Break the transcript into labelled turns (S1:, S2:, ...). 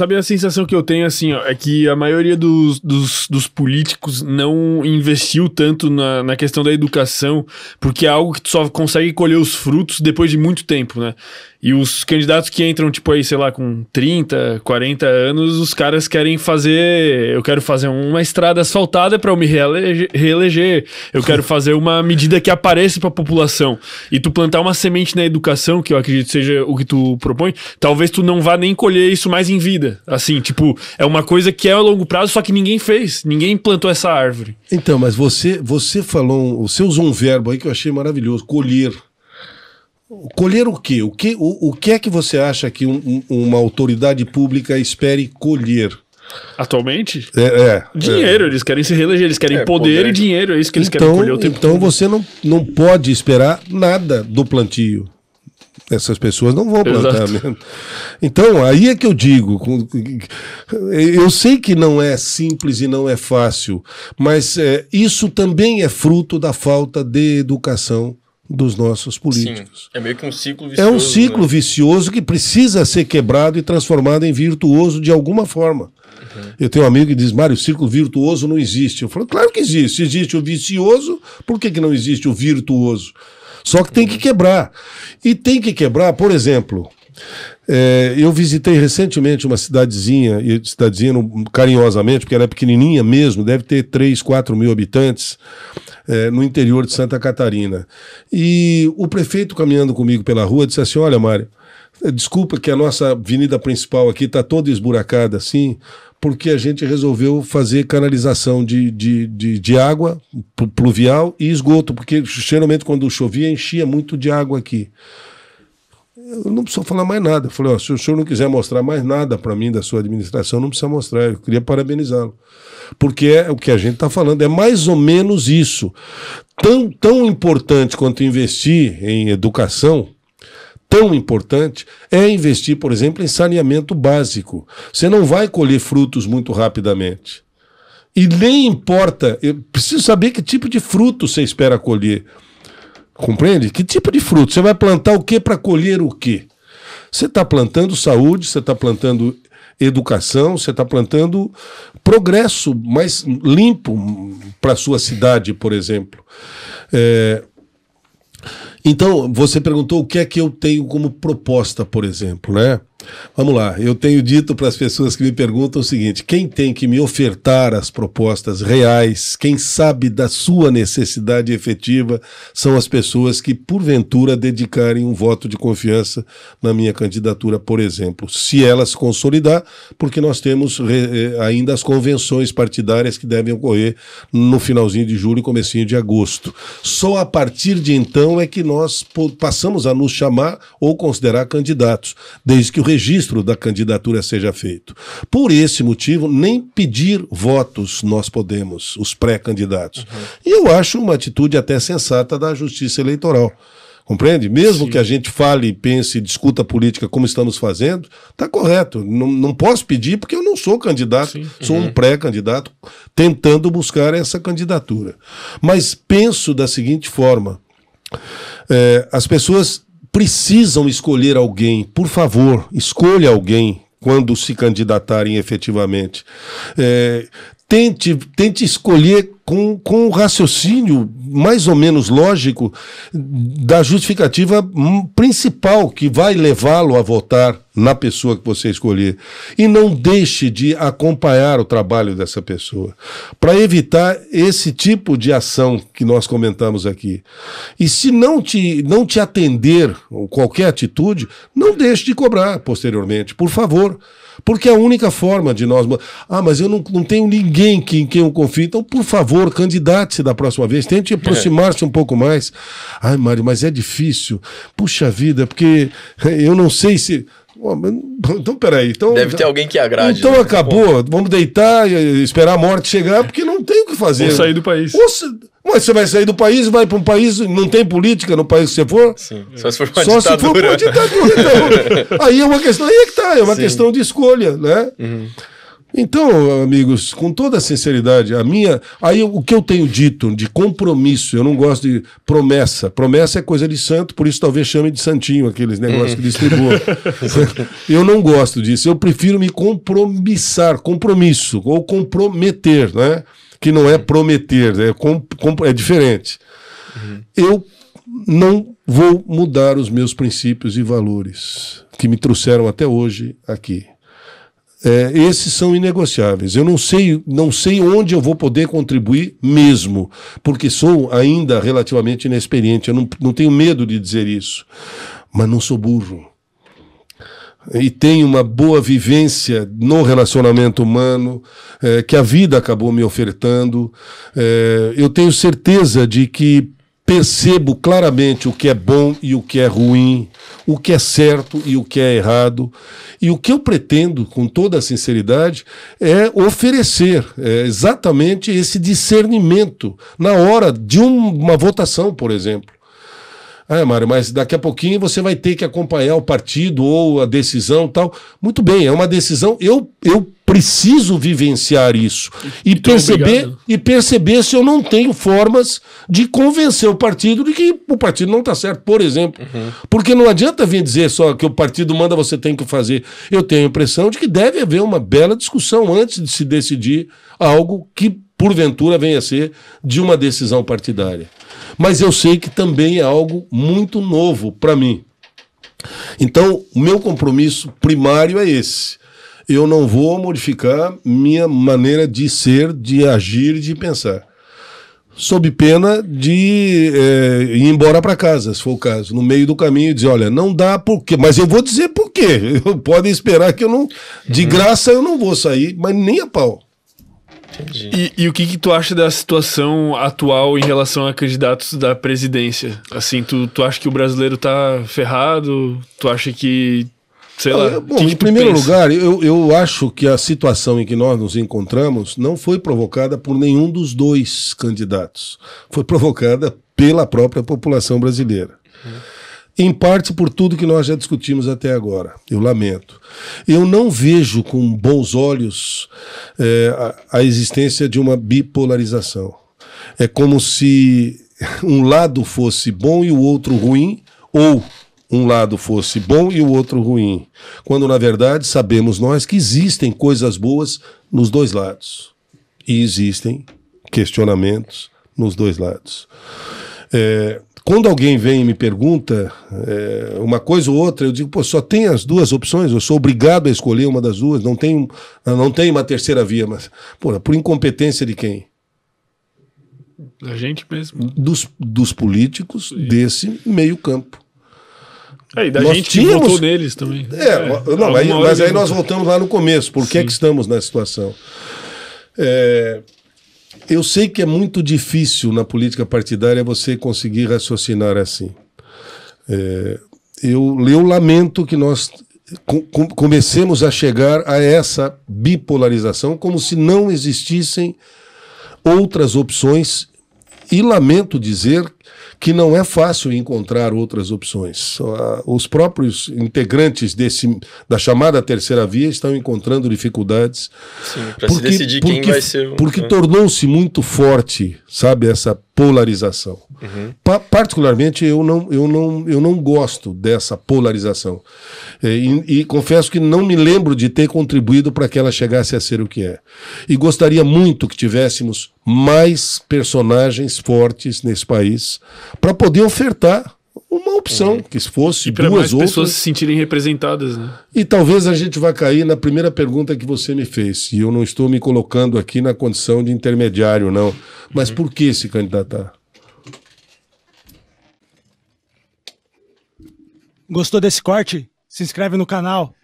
S1: sabe a sensação que eu tenho, assim, ó, é que a maioria dos, dos, dos políticos não investiu tanto na, na questão da educação, porque é algo que tu só consegue colher os frutos depois de muito tempo, né? E os candidatos que entram, tipo aí, sei lá, com 30, 40 anos, os caras querem fazer. Eu quero fazer uma estrada asfaltada para eu me reeleger, reeleger. Eu quero fazer uma medida que apareça para a população. E tu plantar uma semente na educação, que eu acredito seja o que tu propõe, talvez tu não vá nem colher isso mais em vida. Assim, tipo, é uma coisa que é a longo prazo, só que ninguém fez. Ninguém plantou essa árvore. Então,
S2: mas você, você falou. Você usou um verbo aí que eu achei maravilhoso: colher colher o quê? O que, o, o que é que você acha que um, uma autoridade pública
S1: espere colher? Atualmente? É, é, é. dinheiro, é. eles querem se reeleger, eles querem é, poder, poder, e dinheiro, é isso que eles então, querem colher o tempo
S2: Então todo. você não, não pode esperar nada do plantio. Essas pessoas não vão plantar mesmo. Então, aí é que eu digo: eu sei que não é simples e não é fácil, mas é, isso também é fruto da falta de educação dos nossos políticos. Sim, é meio que um
S1: ciclo vicioso. É um ciclo
S2: né? vicioso que precisa ser quebrado e transformado em virtuoso de alguma forma. Uhum. Eu tenho um amigo que diz, Mário, o ciclo virtuoso não existe. Eu falo, claro que existe. Existe o vicioso, por que, que não existe o virtuoso? Só que tem que uhum. quebrar. E tem que quebrar, por exemplo, é, eu visitei recentemente uma cidadezinha, e cidadezinha carinhosamente, porque ela é pequenininha mesmo, deve ter 3, 4 mil habitantes, é, no interior de Santa Catarina. E o prefeito, caminhando comigo pela rua, disse assim: Olha, Mário, desculpa que a nossa avenida principal aqui está toda esburacada assim, porque a gente resolveu fazer canalização de, de, de, de, água pluvial e esgoto, porque geralmente quando chovia enchia muito de água aqui eu não preciso falar mais nada. Eu falei, ó, se o senhor não quiser mostrar mais nada para mim da sua administração, não precisa mostrar. Eu queria parabenizá-lo. Porque é o que a gente está falando, é mais ou menos isso. Tão, tão importante quanto investir em educação, tão importante é investir, por exemplo, em saneamento básico. Você não vai colher frutos muito rapidamente. E nem importa, eu preciso saber que tipo de fruto você espera colher. Compreende? Que tipo de fruto? Você vai plantar o que para colher o que? Você está plantando saúde, você está plantando educação, você está plantando progresso mais limpo para sua cidade, por exemplo. É, então, você perguntou o que é que eu tenho como proposta, por exemplo, né? Vamos lá, eu tenho dito para as pessoas que me perguntam o seguinte: quem tem que me ofertar as propostas reais, quem sabe da sua necessidade efetiva, são as pessoas que, porventura, dedicarem um voto de confiança na minha candidatura, por exemplo. Se ela se consolidar, porque nós temos eh, ainda as convenções partidárias que devem ocorrer no finalzinho de julho e comecinho de agosto. Só a partir de então é que nós passamos a nos chamar ou considerar candidatos, desde que o registro da candidatura seja feito. Por esse motivo, nem pedir votos nós podemos, os pré-candidatos. Uhum. E eu acho uma atitude até sensata da Justiça Eleitoral. Compreende? Mesmo Sim. que a gente fale, pense, discuta política como estamos fazendo, está correto. Não, não posso pedir porque eu não sou candidato, Sim. sou uhum. um pré-candidato tentando buscar essa candidatura. Mas penso da seguinte forma: é, as pessoas precisam escolher alguém. Por favor, escolha alguém quando se candidatarem efetivamente. É, tente, tente escolher com, com o raciocínio mais ou menos lógico da justificativa hum, principal que vai levá-lo a votar na pessoa que você escolher. E não deixe de acompanhar o trabalho dessa pessoa, para evitar esse tipo de ação que nós comentamos aqui. E se não te, não te atender qualquer atitude, não deixe de cobrar posteriormente, por favor. Porque é a única forma de nós. Ah, mas eu não, não tenho ninguém que, em quem eu confio. Então, por favor, candidate-se da próxima vez. Tente aproximar-se um pouco mais. Ai, Mário, mas é difícil. Puxa vida, porque eu não sei se. Então, peraí. Então, Deve ter
S1: alguém que agrade. Então
S2: né? acabou. Vamos deitar, esperar a morte chegar, porque não tem o que fazer. Ou sair do
S1: país. Ou se...
S2: Mas você vai sair do país, vai para um país, não tem política no país que você for.
S1: Sim, só se for uma só ditadura. Se for uma ditadura então.
S2: aí é uma questão, aí é que tá, é uma Sim. questão de escolha, né? Uhum. Então, amigos, com toda a sinceridade, a minha. Aí o que eu tenho dito de compromisso, eu não gosto de promessa. Promessa é coisa de santo, por isso talvez chame de santinho aqueles negócios que uhum. distribuam. eu não gosto disso. Eu prefiro me compromissar, compromisso, ou comprometer, né? que não é prometer, é, com, com, é diferente. Uhum. Eu não vou mudar os meus princípios e valores que me trouxeram até hoje aqui. É, esses são inegociáveis. Eu não sei, não sei onde eu vou poder contribuir mesmo, porque sou ainda relativamente inexperiente. Eu não, não tenho medo de dizer isso, mas não sou burro e tenho uma boa vivência no relacionamento humano é, que a vida acabou me ofertando. É, eu tenho certeza de que percebo claramente o que é bom e o que é ruim, o que é certo e o que é errado. E o que eu pretendo, com toda a sinceridade, é oferecer é, exatamente esse discernimento na hora de um, uma votação, por exemplo. Ah, Mário, mas daqui a pouquinho você vai ter que acompanhar o partido ou a decisão tal. Muito bem, é uma decisão. Eu, eu preciso vivenciar isso e então, perceber e perceber se eu não tenho formas de convencer o partido de que o partido não está certo, por exemplo. Uhum. Porque não adianta vir dizer só que o partido manda você tem que fazer. Eu tenho a impressão de que deve haver uma bela discussão antes de se decidir algo que porventura venha a ser de uma decisão partidária mas eu sei que também é algo muito novo para mim. Então, o meu compromisso primário é esse. Eu não vou modificar minha maneira de ser, de agir, de pensar. Sob pena de é, ir embora para casa, se for o caso, no meio do caminho, dizer: olha, não dá porque, mas eu vou dizer por quê. Podem esperar que eu não. De uhum. graça eu não vou sair, mas nem a pau.
S1: E, e o que, que tu acha da situação atual em relação a candidatos da presidência? Assim, tu, tu acha que o brasileiro tá ferrado? Tu acha que sei lá. Ah, eu, bom, que em que primeiro pensa? lugar,
S2: eu, eu acho que a situação em que nós nos encontramos não foi provocada por nenhum dos dois candidatos. Foi provocada pela própria população brasileira. Uhum em parte por tudo que nós já discutimos até agora. Eu lamento. Eu não vejo com bons olhos é, a, a existência de uma bipolarização. É como se um lado fosse bom e o outro ruim, ou um lado fosse bom e o outro ruim, quando na verdade sabemos nós que existem coisas boas nos dois lados e existem questionamentos nos dois lados. É, quando alguém vem e me pergunta é, uma coisa ou outra, eu digo, pô, só tem as duas opções, eu sou obrigado a escolher uma das duas, não tem, não tem uma terceira via, mas, pô, por incompetência de quem? Da gente mesmo. Né? Dos, dos políticos Sim. desse meio campo.
S1: É, e da nós gente tínhamos... que votou neles também. É, é não, mas aí nós
S2: voltamos lá no começo, por que é que estamos nessa situação? É... Eu sei que é muito difícil na política partidária você conseguir raciocinar assim. É, eu, eu lamento que nós comecemos a chegar a essa bipolarização como se não existissem outras opções e lamento dizer que não é fácil encontrar outras opções. Ah, os próprios integrantes desse, da chamada terceira via estão encontrando dificuldades. para se decidir porque, quem vai ser. Porque né? tornou-se muito forte, sabe, essa polarização. Uhum. Pa particularmente, eu não, eu, não, eu não gosto dessa polarização. É, e, e confesso que não me lembro de ter contribuído para que ela chegasse a ser o que é. E gostaria muito que tivéssemos mais personagens fortes nesse país para poder ofertar uma opção, é. que se fosse e duas mais outras. pessoas se
S1: sentirem representadas. Né?
S2: E talvez a gente vá cair na primeira pergunta que você me fez, e eu não estou me colocando aqui na condição de intermediário, não. Mas uhum. por que se candidatar?
S1: Gostou desse corte? Se inscreve no canal.